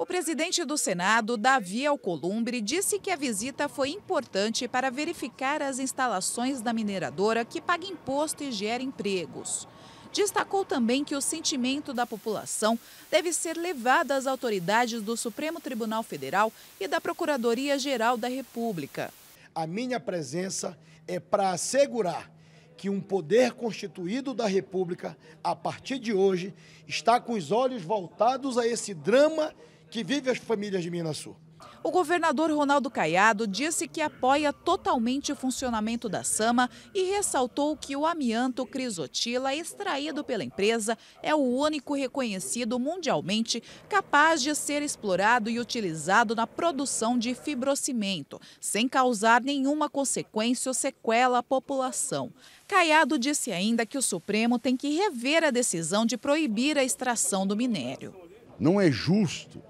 O presidente do Senado, Davi Alcolumbre, disse que a visita foi importante para verificar as instalações da mineradora que paga imposto e gera empregos. Destacou também que o sentimento da população deve ser levado às autoridades do Supremo Tribunal Federal e da Procuradoria-Geral da República. A minha presença é para assegurar que um poder constituído da República, a partir de hoje, está com os olhos voltados a esse drama que vive as famílias de Minas Sul. O governador Ronaldo Caiado disse que apoia totalmente o funcionamento da SAMA e ressaltou que o amianto crisotila extraído pela empresa é o único reconhecido mundialmente capaz de ser explorado e utilizado na produção de fibrocimento, sem causar nenhuma consequência ou sequela à população. Caiado disse ainda que o Supremo tem que rever a decisão de proibir a extração do minério. Não é justo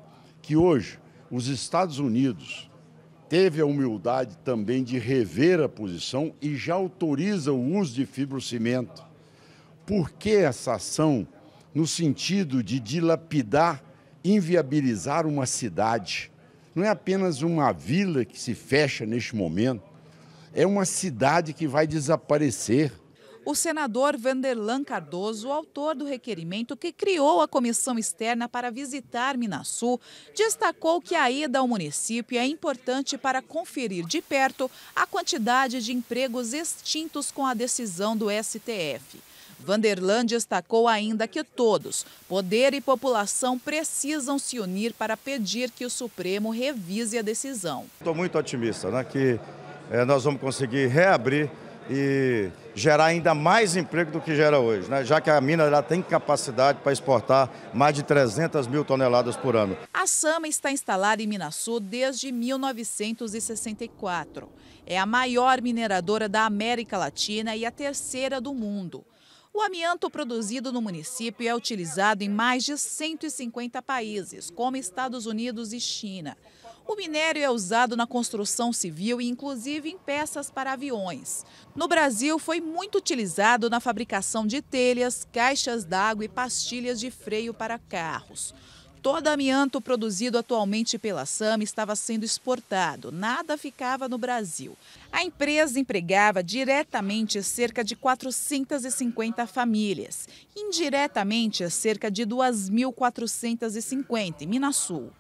que hoje os Estados Unidos teve a humildade também de rever a posição e já autoriza o uso de fibrocimento. Por que essa ação no sentido de dilapidar, inviabilizar uma cidade? Não é apenas uma vila que se fecha neste momento, é uma cidade que vai desaparecer o senador Vanderlan Cardoso, autor do requerimento que criou a comissão externa para visitar Minasul, destacou que a ida ao município é importante para conferir de perto a quantidade de empregos extintos com a decisão do STF. Vanderlan destacou ainda que todos, poder e população, precisam se unir para pedir que o Supremo revise a decisão. Estou muito otimista né, que é, nós vamos conseguir reabrir e gerar ainda mais emprego do que gera hoje, né? já que a mina já tem capacidade para exportar mais de 300 mil toneladas por ano. A Sama está instalada em Minasul desde 1964. É a maior mineradora da América Latina e a terceira do mundo. O amianto produzido no município é utilizado em mais de 150 países, como Estados Unidos e China. O minério é usado na construção civil e, inclusive, em peças para aviões. No Brasil, foi muito utilizado na fabricação de telhas, caixas d'água e pastilhas de freio para carros. Todo amianto produzido atualmente pela SAM estava sendo exportado, nada ficava no Brasil. A empresa empregava diretamente cerca de 450 famílias, indiretamente cerca de 2.450 em Minas Sul.